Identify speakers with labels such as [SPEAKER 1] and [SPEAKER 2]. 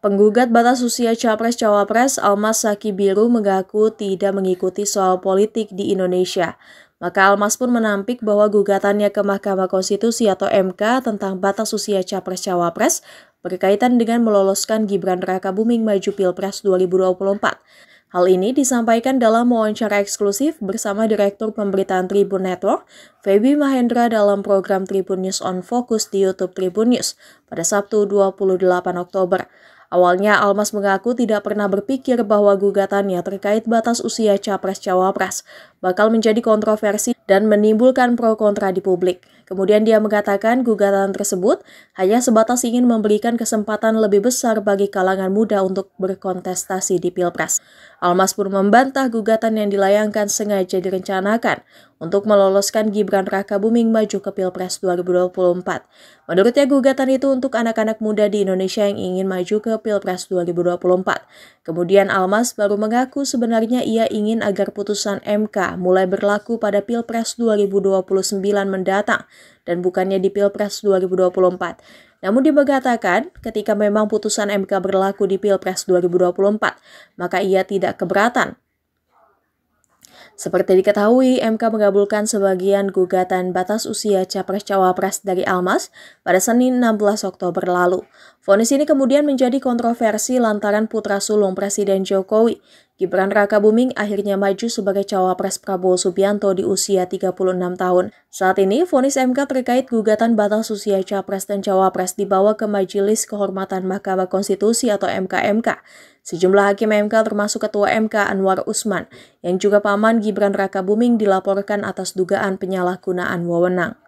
[SPEAKER 1] Penggugat batas usia Capres-Cawapres Almas Saki Biru mengaku tidak mengikuti soal politik di Indonesia. Maka Almas pun menampik bahwa gugatannya ke Mahkamah Konstitusi atau MK tentang batas usia Capres-Cawapres berkaitan dengan meloloskan Gibran Raka Buming maju Pilpres 2024. Hal ini disampaikan dalam wawancara eksklusif bersama Direktur Pemberitaan Tribun Network, Feby Mahendra dalam program Tribun News on Focus di YouTube Tribun News pada Sabtu 28 Oktober. Awalnya Almas mengaku tidak pernah berpikir bahwa gugatannya terkait batas usia capres-cawapres bakal menjadi kontroversi dan menimbulkan pro kontra di publik. Kemudian dia mengatakan gugatan tersebut hanya sebatas ingin memberikan kesempatan lebih besar bagi kalangan muda untuk berkontestasi di Pilpres. Almas pun membantah gugatan yang dilayangkan sengaja direncanakan untuk meloloskan Gibran Raka Buming maju ke Pilpres 2024. Menurutnya gugatan itu untuk anak-anak muda di Indonesia yang ingin maju ke Pilpres 2024. Kemudian Almas baru mengaku sebenarnya ia ingin agar putusan MK mulai berlaku pada Pilpres 2029 mendatang dan bukannya di Pilpres 2024. Namun dia mengatakan ketika memang putusan MK berlaku di Pilpres 2024, maka ia tidak keberatan seperti diketahui, MK mengabulkan sebagian gugatan batas usia capres-cawapres dari Almas pada Senin 16 Oktober lalu. Fonis ini kemudian menjadi kontroversi lantaran putra sulung Presiden Jokowi, Gibran Raka Buming akhirnya maju sebagai cawapres Prabowo Subianto di usia 36 tahun. Saat ini, fonis MK terkait gugatan batas usia capres dan cawapres dibawa ke Majelis Kehormatan Mahkamah Konstitusi atau MKMK. Sejumlah hakim MK termasuk Ketua MK Anwar Usman, yang juga paman Gibran Raka Buming dilaporkan atas dugaan penyalahgunaan wewenang.